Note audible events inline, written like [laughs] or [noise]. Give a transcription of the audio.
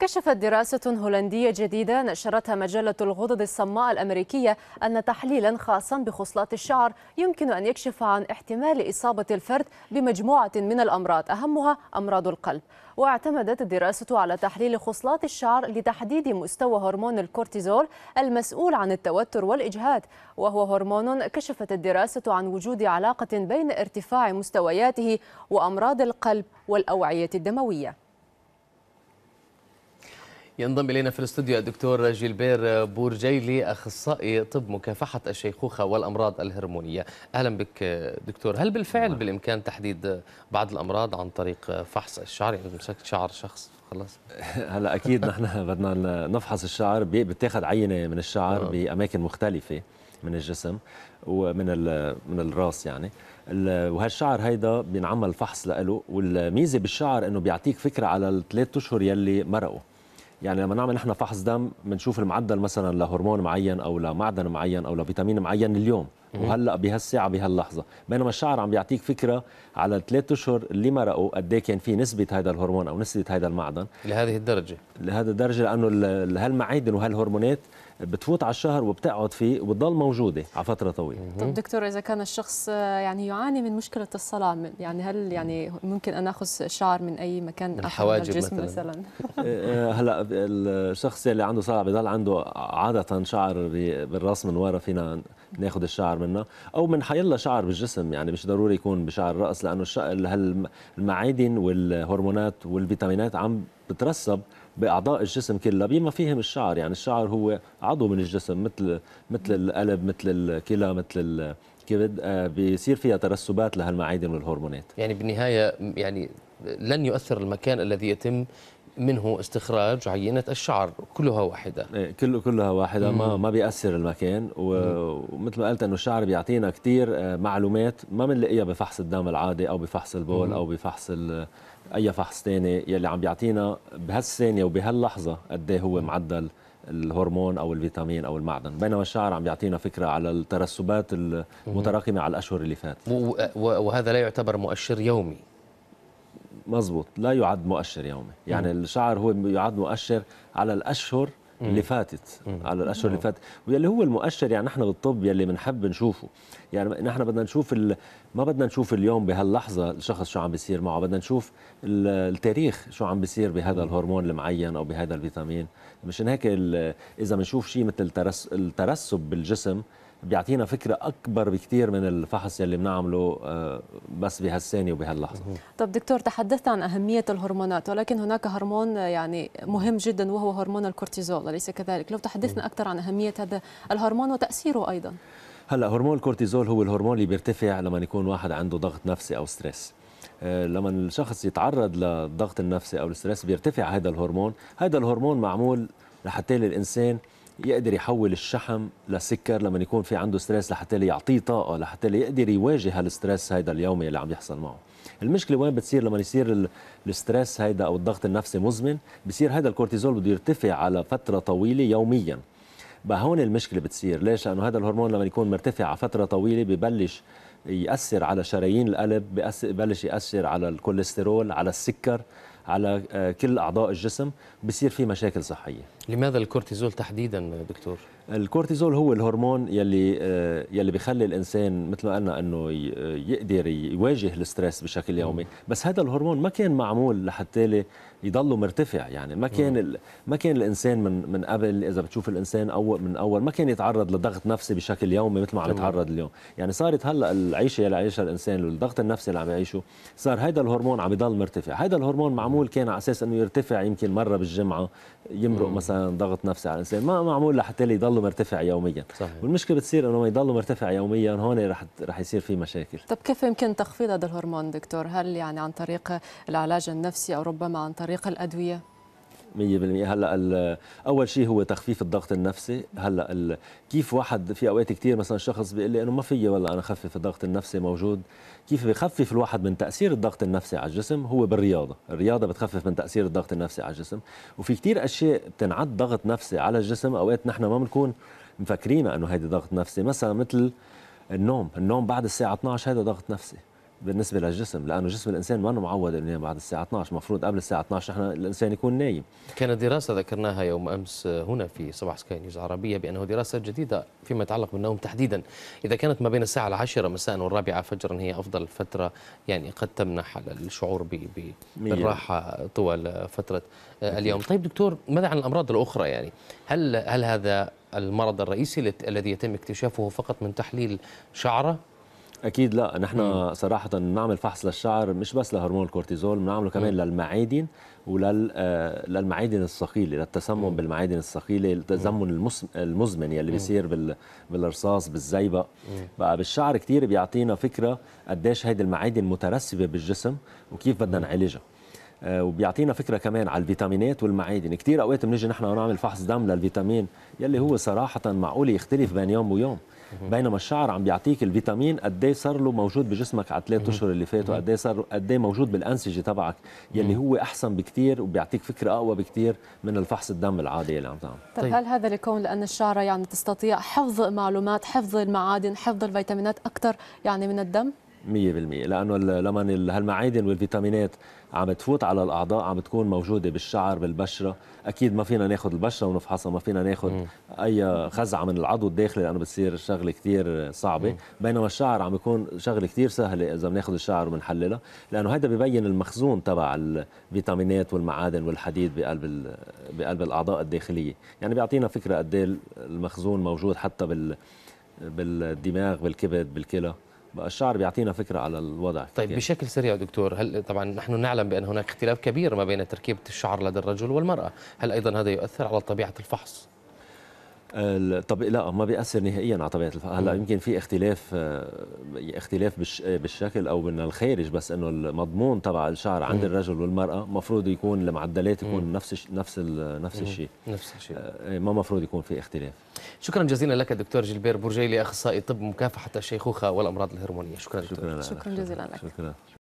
كشفت دراسة هولندية جديدة نشرتها مجلة الغدد الصماء الأمريكية أن تحليلا خاصا بخصلات الشعر يمكن أن يكشف عن احتمال إصابة الفرد بمجموعة من الأمراض أهمها أمراض القلب واعتمدت الدراسة على تحليل خصلات الشعر لتحديد مستوى هرمون الكورتيزول المسؤول عن التوتر والإجهاد وهو هرمون كشفت الدراسة عن وجود علاقة بين ارتفاع مستوياته وأمراض القلب والأوعية الدموية ينضم إلينا في الاستوديو الدكتور جيلبير بورجيلي أخصائي طب مكافحة الشيخوخة والأمراض الهرمونية أهلا بك دكتور هل بالفعل مم. نعم. بالإمكان تحديد بعض الأمراض عن طريق فحص الشعر يعني مسكت شعر شخص خلاص [laughs] هلا أكيد نحن بدنا نفحص الشعر بتاخذ عينة من الشعر مم. نعم. بأماكن مختلفة من الجسم ومن من الراس يعني وهالشعر هيدا بينعمل فحص له والميزه بالشعر انه بيعطيك فكره على الثلاث اشهر يلي مرقوا يعني لما نعمل نحن فحص دم بنشوف المعدل مثلا لهرمون معين او لمعدن معين او لفيتامين معين اليوم وهلا بهالساعه بهاللحظه بينما الشعر عم بيعطيك فكره على الثلاث اشهر اللي مرقوا قد ايه كان في نسبه هذا الهرمون او نسبه هذا المعدن لهذه الدرجه لهذه الدرجه لانه هالمعادن وهالهرمونات بتفوت على الشهر وبتقعد فيه وبتضل موجوده على فتره طويله طب دكتور اذا كان الشخص آه، يعني يعاني من مشكله الصلع يعني هل يعني ممكن انا اخذ شعر من اي مكان من من الجسم مثلا, مثلاً. [laughs] آه، آه، هلا الشخص اللي عنده صلع بضل عنده عاده شعر بالراس من ورا فينا ناخذ الشعر منه او من حيلا شعر بالجسم يعني مش ضروري يكون بشعر الراس لانه هالمعادن والهرمونات والفيتامينات عم بتترسب باعضاء الجسم كلها بما فيهم الشعر يعني الشعر هو عضو من الجسم مثل مثل القلب مثل الكلى مثل الكبد آه، بيصير فيها ترسبات لهالمعادن والهرمونات يعني بالنهايه يعني لن يؤثر المكان الذي يتم منه استخراج عينة الشعر كلها واحدة إيه، كل كلها واحدة مم. ما ما بيأثر المكان ومثل ما قلت انه الشعر بيعطينا كثير آه، معلومات ما بنلاقيها بفحص الدم العادي او بفحص البول مم. او بفحص اي فحص ثاني يلي عم بيعطينا بهالثانيه وبهاللحظه قد إيه هو معدل الهرمون او الفيتامين او المعدن بينما الشعر عم يعطينا فكره على الترسبات المتراكمه على الاشهر اللي فاتت وهذا لا يعتبر مؤشر يومي مزبوط لا يعد مؤشر يومي يعني الشعر هو يعد مؤشر على الاشهر اللي فاتت على الاشهر اللي آه. فاتت واللي هو المؤشر يعني نحن بالطب يلي بنحب نشوفه يعني نحن بدنا نشوف ال... ما بدنا نشوف اليوم بهاللحظه الشخص شو عم بيصير معه بدنا نشوف التاريخ شو عم بيصير بهذا الهرمون المعين او بهذا الفيتامين مشان هيك ال... اذا بنشوف شيء مثل الترس... الترسب بالجسم بيعطينا فكره اكبر بكثير من الفحص اللي بنعمله آه، بس بهالثانيه وبهاللحظه طب دكتور تحدثت عن اهميه الهرمونات ولكن هناك هرمون يعني مهم جدا وهو هرمون الكورتيزول اليس كذلك لو تحدثنا اكثر عن اهميه هذا الهرمون وتاثيره ايضا هلا هرمون الكورتيزول هو الهرمون اللي بيرتفع لما يكون واحد عنده ضغط نفسي او ستريس آه، لما الشخص يتعرض للضغط النفسي او الستريس بيرتفع هذا الهرمون هذا الهرمون معمول لحتى الانسان يقدر يحول الشحم لسكر لما يكون في عنده ستريس لحتى يعطيه طاقه لحتى يقدر يواجه هالستريس هيدا اليومي اللي عم يحصل معه المشكله وين بتصير لما يصير الستريس هيدا او الضغط النفسي مزمن بصير هذا الكورتيزول بده يرتفع على فتره طويله يوميا بهون المشكله بتصير ليش لانه هذا الهرمون لما يكون مرتفع على فتره طويله ببلش ياثر على شرايين القلب ببلش ياثر على الكوليسترول على السكر على آه، كل اعضاء الجسم بصير في مشاكل صحيه لماذا الكورتيزول تحديدا دكتور؟ الكورتيزول هو الهرمون يلي آه، يلي بخلي الانسان مثل ما قلنا انه يقدر يواجه الستريس بشكل يومي، بس هذا الهرمون ما كان معمول لحتى يضله مرتفع يعني ما كان ما كان الانسان من من قبل اذا بتشوف الانسان اول من اول ما كان يتعرض لضغط نفسي بشكل يومي مثل ما عم يتعرض اليوم، يعني صارت هلا العيشه اللي عايشها الانسان والضغط النفسي اللي عم يعيشه صار هذا الهرمون عم يضل مرتفع، هذا الهرمون معمول كان على اساس انه يرتفع يمكن مره بالجمعه يمرق مثلا ضغط نفسي على الانسان ما معمول لحتى يضلوا مرتفع يوميا صحيح. والمشكله بتصير انه ما يضلوا مرتفع يوميا هون رح رح يصير في مشاكل طب كيف يمكن تخفيض هذا الهرمون دكتور هل يعني عن طريق العلاج النفسي او ربما عن طريق الادويه 100% هلا اول شيء هو تخفيف الضغط النفسي هلا كيف واحد في اوقات كثير مثلا شخص بيقول لي انه ما في والله انا خفف الضغط النفسي موجود كيف بخفف الواحد من تاثير الضغط النفسي على الجسم هو بالرياضه الرياضه بتخفف من تاثير الضغط النفسي على الجسم وفي كثير اشياء بتنعد ضغط نفسي على الجسم اوقات نحن ما بنكون مفكرين انه هيدي ضغط نفسي مثلا مثل النوم النوم بعد الساعه 12 هذا ضغط نفسي بالنسبه للجسم لانه جسم الانسان ما معود انه ينام بعد الساعه 12 المفروض قبل الساعه 12 نحن الانسان يكون نايم كانت دراسه ذكرناها يوم امس هنا في صباح سكاي نيوز عربيه بانه دراسه جديده فيما يتعلق بالنوم تحديدا اذا كانت ما بين الساعه العاشرة مساء والرابعه فجرا هي افضل فتره يعني قد تمنح الشعور بالراحه طوال فتره اليوم طيب دكتور ماذا عن الامراض الاخرى يعني هل هل هذا المرض الرئيسي الذي يتم اكتشافه فقط من تحليل شعره اكيد لا نحن صراحه بنعمل فحص للشعر مش بس لهرمون الكورتيزول بنعمله كمان مم. للمعادن وللمعادن آه، الثقيله للتسمم مم. بالمعادن الثقيله التسمم المزمن يلي بيصير بال... بالرصاص بالزيبق بقى بالشعر كثير بيعطينا فكره قديش هيدي المعادن مترسبه بالجسم وكيف بدنا نعالجها آه، وبيعطينا فكره كمان على الفيتامينات والمعادن كثير اوقات بنيجي نحن نعمل فحص دم للفيتامين يلي هو صراحه معقول يختلف بين يوم ويوم بينما الشعر عم بيعطيك الفيتامين قد ايه صار له موجود بجسمك على ثلاث اشهر اللي فاتوا قد ايه صار قد ايه موجود بالانسجه تبعك يلي هو احسن بكثير وبيعطيك فكره اقوى بكثير من الفحص الدم العادي اللي عم تعمل طيب, طيب. هل هذا لكون لان الشعره يعني تستطيع حفظ معلومات حفظ المعادن حفظ الفيتامينات اكثر يعني من الدم 100% لانه لما هالمعادن والفيتامينات عم تفوت على الاعضاء عم تكون موجوده بالشعر بالبشره اكيد ما فينا ناخذ البشره ونفحصها ما فينا ناخذ اي خزعه من العضو الداخلي لانه بتصير شغله كثير صعبه مم. بينما الشعر عم يكون شغله كثير سهله اذا بناخذ الشعر وبنحللها لانه هذا ببين المخزون تبع الفيتامينات والمعادن والحديد بقلب بقلب الاعضاء الداخليه يعني بيعطينا فكره قد إيه المخزون موجود حتى بال بالدماغ بالكبد بالكلى بقى الشعر بيعطينا فكره على الوضع طيب يعني. بشكل سريع دكتور هل طبعا نحن نعلم بان هناك اختلاف كبير ما بين تركيبه الشعر لدى الرجل والمراه هل ايضا هذا يؤثر على طبيعه الفحص طب لا ما بيأثر نهائيا على طبيعه الفقر هلا يمكن في اختلاف آه، اختلاف بالشكل او من الخارج بس انه المضمون تبع الشعر عند الرجل والمراه مفروض يكون المعدلات يكون نفس نفس ال نفس الشيء نفس الشيء آه، ما مفروض يكون في اختلاف شكرا جزيلا لك دكتور جلبير برجيلي اخصائي طب مكافحه الشيخوخه والامراض الهرمونيه شكرا شكرا, شكرا جزيلا لك شكرا